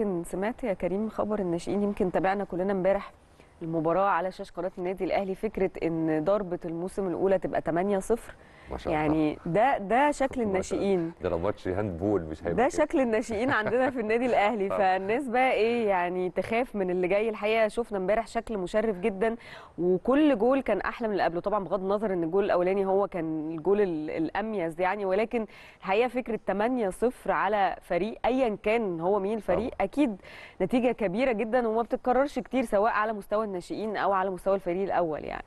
يمكن سمعت يا كريم خبر الناشئين يمكن تابعنا كلنا امبارح المباراه على شاشه قناه النادي الاهلي فكره ان ضربه الموسم الاولى تبقى 8-0 ما شاء الله يعني ده ده شكل الناشئين ده لو ماتش هاند بول مش هيبقى ده شكل الناشئين عندنا في النادي الاهلي فالناس بقى ايه يعني تخاف من اللي جاي الحقيقه شفنا امبارح شكل مشرف جدا وكل جول كان احلى من اللي قبله طبعا بغض النظر ان الجول الاولاني هو كان الجول الاميز يعني ولكن الحقيقه فكره 8-0 على فريق ايا كان هو مين الفريق اكيد نتيجه كبيره جدا وما بتتكررش كتير سواء على مستوى الناشئين او على مستوى الفريق الاول يعني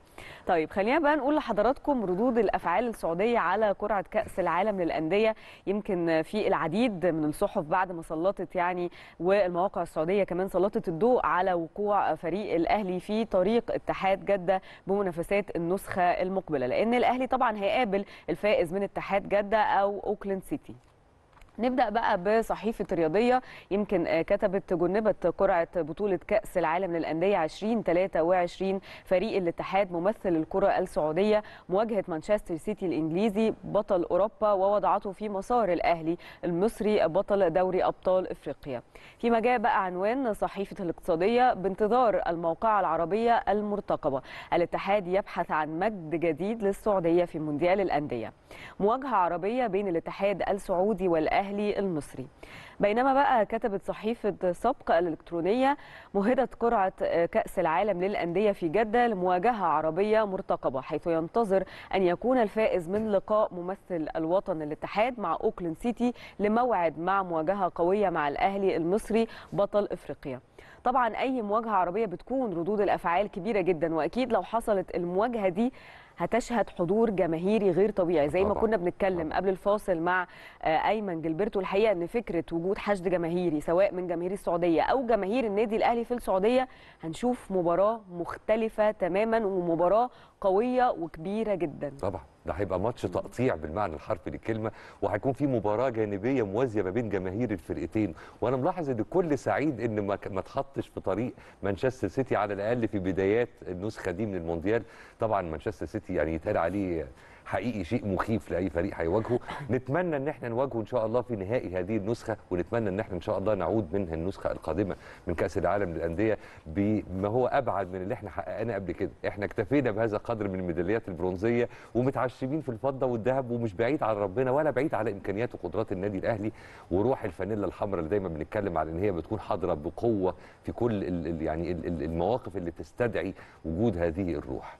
طيب خلينا بقى نقول لحضراتكم ردود الافعال السعوديه على قرعه كاس العالم للانديه يمكن في العديد من الصحف بعد ما سلطت يعني والمواقع السعوديه كمان سلطت الضوء على وقوع فريق الاهلي في طريق اتحاد جده بمنافسات النسخه المقبله لان الاهلي طبعا هيقابل الفائز من اتحاد جده او اوكلاند سيتي نبدأ بقى بصحيفة رياضية يمكن آه، كتبت جنبت قرعة بطولة كأس العالم للأندية 2023 فريق الاتحاد ممثل الكرة السعودية مواجهة مانشستر سيتي الإنجليزي بطل أوروبا ووضعته في مسار الأهلي المصري بطل دوري أبطال إفريقيا فيما جاء بقى عنوان صحيفة الاقتصادية بانتظار الموقعة العربية المرتقبة الاتحاد يبحث عن مجد جديد للسعودية في مونديال الأندية مواجهة عربية بين الاتحاد السعودي والأهلي الأهلي المصري بينما بقى كتبت صحيفة سبق الإلكترونية مهدة قرعة آه، كأس العالم للأندية في جدة لمواجهة عربية مرتقبة حيث ينتظر أن يكون الفائز من لقاء ممثل الوطن الاتحاد مع أوكلاند سيتي لموعد مع مواجهة قوية مع الأهلي المصري بطل إفريقيا طبعا أي مواجهة عربية بتكون ردود الأفعال كبيرة جدا وأكيد لو حصلت المواجهة دي هتشهد حضور جماهيري غير طبيعي زي ما كنا بنتكلم قبل الفاصل مع آه، ايمن جلبرتو الحقيقه ان فكره وجود حشد جماهيري سواء من جماهير السعوديه او جماهير النادي الاهلي في السعوديه هنشوف مباراه مختلفه تماما ومباراه قويه وكبيره جدا طبعا ده هيبقى ماتش تقطيع بالمعنى الحرفي للكلمه وهيكون في مباراه جانبيه موازيه ما بين جماهير الفرقتين وانا ملاحظ ان الكل سعيد ان ما ما اتحطش في طريق مانشستر سيتي على الاقل في بدايات النسخه دي من المونديال طبعا مانشستر سيتي يعني يتقال عليه حقيقي شيء مخيف لاي فريق هيواجهه نتمنى ان احنا نواجهه ان شاء الله في نهائي هذه النسخه ونتمنى ان احنا ان شاء الله نعود منها النسخه القادمه من كاس العالم للانديه بما هو ابعد من اللي احنا حققناه قبل كده احنا اكتفينا بهذا القدر من الميداليات البرونزيه ومتعشمين في الفضه والذهب ومش بعيد عن ربنا ولا بعيد على امكانيات وقدرات النادي الاهلي وروح الفانيلا الحمراء اللي دايما بنتكلم على ان هي بتكون حاضره بقوه في كل يعني المواقف اللي تستدعي وجود هذه الروح